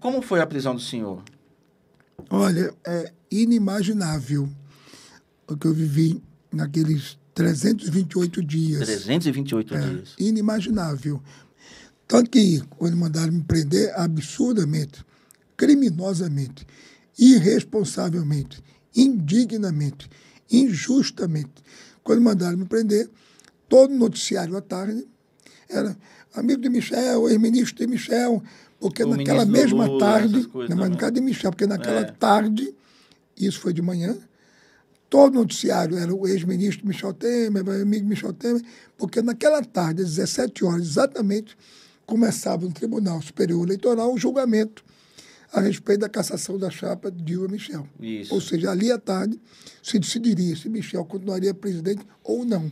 Como foi a prisão do senhor? Olha, é inimaginável o que eu vivi naqueles 328 dias. 328 é, dias. Inimaginável. Tanto que, quando mandaram me prender, absurdamente, criminosamente, irresponsavelmente, indignamente, injustamente, quando mandaram me prender, todo noticiário à tarde era amigo de Michel, ex-ministro de Michel, porque o naquela mesma Lula, tarde, coisas, mas no caso de Michel, porque naquela é. tarde, isso foi de manhã, todo o noticiário era o ex-ministro Michel Temer, meu amigo Michel Temer, porque naquela tarde, às 17 horas exatamente, começava no Tribunal Superior Eleitoral o julgamento a respeito da cassação da chapa Dilma Michel. Isso. Ou seja, ali à tarde se decidiria se Michel continuaria presidente ou não.